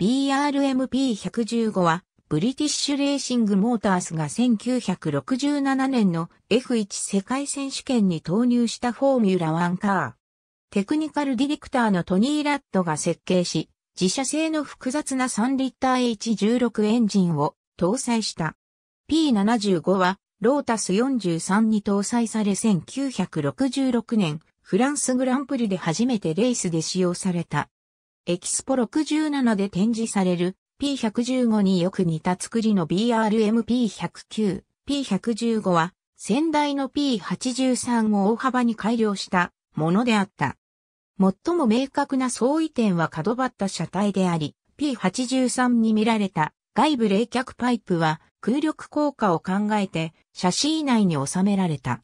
BRMP115 は、ブリティッシュレーシングモータースが1967年の F1 世界選手権に投入したフォーミュラ1カー。テクニカルディレクターのトニー・ラッドが設計し、自社製の複雑な3リッター H16 エンジンを搭載した。P75 は、ロータス43に搭載され1966年、フランスグランプリで初めてレースで使用された。エキスポ67で展示される P115 によく似た作りの BRMP109、P115 は先代の P83 を大幅に改良したものであった。最も明確な相違点は角張った車体であり、P83 に見られた外部冷却パイプは空力効果を考えて車身内に収められた。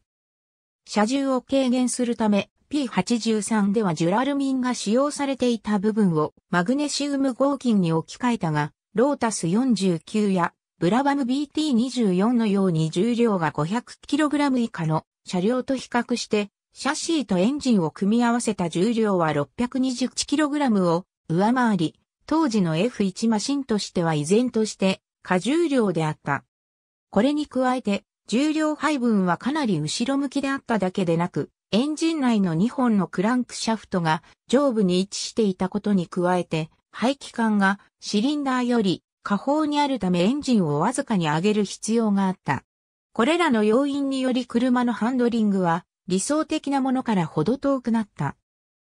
車重を軽減するため P83 ではジュラルミンが使用されていた部分をマグネシウム合金に置き換えたが、ロータス49やブラバム BT24 のように重量が 500kg 以下の車両と比較して、シャシーとエンジンを組み合わせた重量は 621kg を上回り、当時の F1 マシンとしては依然として過重量であった。これに加えて、重量配分はかなり後ろ向きであっただけでなく、エンジン内の2本のクランクシャフトが上部に位置していたことに加えて、排気管がシリンダーより下方にあるためエンジンをわずかに上げる必要があった。これらの要因により車のハンドリングは理想的なものからほど遠くなった。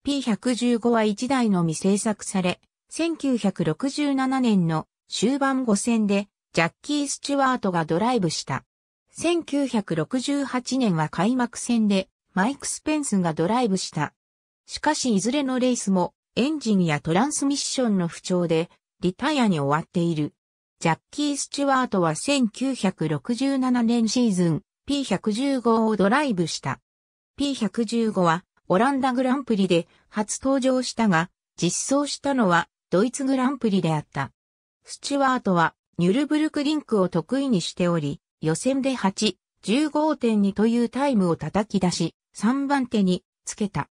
P115 は1台のみ製作され、1967年の終盤5戦でジャッキー・スチュワートがドライブした。1968年は開幕戦でマイク・スペンスがドライブした。しかしいずれのレースもエンジンやトランスミッションの不調でリタイアに終わっている。ジャッキー・スチュワートは1967年シーズン P115 をドライブした。P115 はオランダグランプリで初登場したが、実装したのはドイツグランプリであった。スチュワートはニュルブルクリンクを得意にしており、予選で8、15.2というタイムを叩き出し、3番手につけた。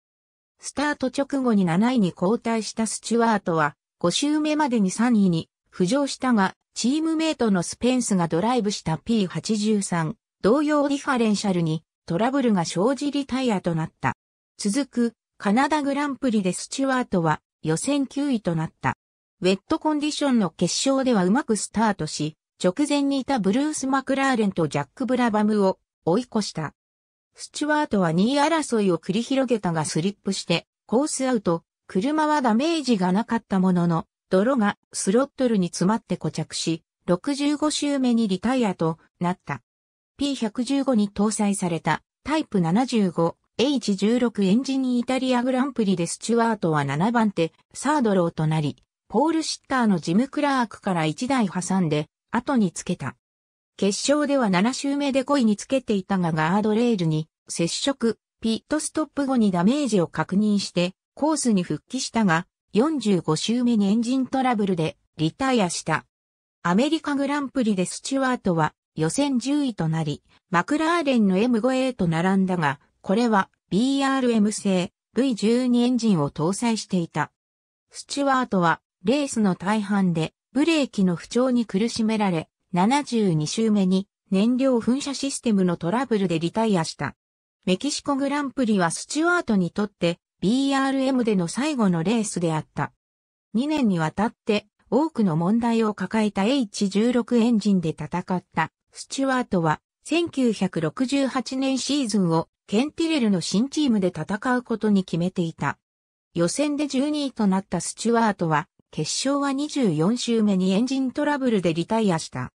スタート直後に7位に交代したスチュワートは、5周目までに3位に浮上したが、チームメイトのスペンスがドライブした P83、同様ディファレンシャルにトラブルが生じリタイアとなった。続く、カナダグランプリでスチュワートは予選9位となった。ウェットコンディションの決勝ではうまくスタートし、直前にいたブルース・マクラーレンとジャック・ブラバムを追い越した。スチュワートは2位争いを繰り広げたがスリップして、コースアウト、車はダメージがなかったものの、泥がスロットルに詰まって固着し、65周目にリタイアとなった。P115 に搭載されたタイプ 75H16 エンジーイタリアグランプリでスチュワートは7番手サードローとなり、ポールシッターのジム・クラークから1台挟んで後につけた。決勝では7周目で5位につけていたがガードレールに接触、ピットストップ後にダメージを確認してコースに復帰したが45周目にエンジントラブルでリタイアした。アメリカグランプリでスチュワートは予選10位となり、マクラーレンの M5A と並んだが、これは BRM 製 V12 エンジンを搭載していた。スチュワートはレースの大半でブレーキの不調に苦しめられ、72周目に燃料噴射システムのトラブルでリタイアした。メキシコグランプリはスチュワートにとって BRM での最後のレースであった。2年にわたって多くの問題を抱えた H16 エンジンで戦ったスチュワートは1968年シーズンをケンティレルの新チームで戦うことに決めていた。予選で12位となったスチュワートは決勝は24周目にエンジントラブルでリタイアした。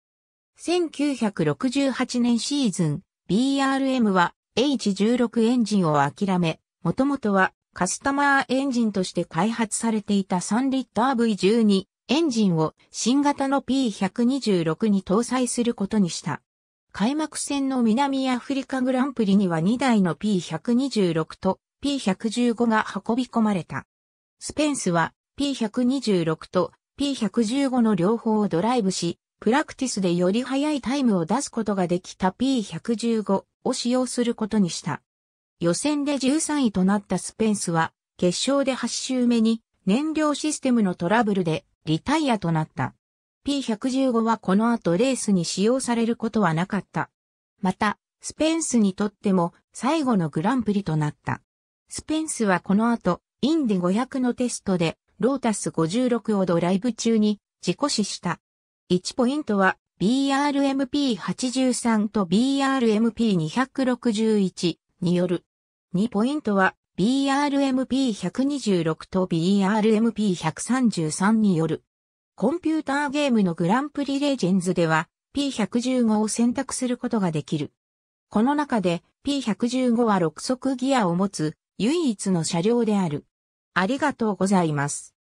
1968年シーズン、BRM は H16 エンジンを諦め、もともとはカスタマーエンジンとして開発されていた3リッター V12 エンジンを新型の P126 に搭載することにした。開幕戦の南アフリカグランプリには2台の P126 と P115 が運び込まれた。スペンスは P126 と P115 の両方をドライブし、プラクティスでより速いタイムを出すことができた P115 を使用することにした。予選で13位となったスペンスは、決勝で8周目に燃料システムのトラブルでリタイアとなった。P115 はこの後レースに使用されることはなかった。また、スペンスにとっても最後のグランプリとなった。スペンスはこの後、インディ500のテストで、ロータス56をドライブ中に事故死した。1ポイントは BRMP83 と BRMP261 による。2ポイントは BRMP126 と BRMP133 による。コンピューターゲームのグランプリレジェンズでは P115 を選択することができる。この中で P115 は6速ギアを持つ唯一の車両である。ありがとうございます。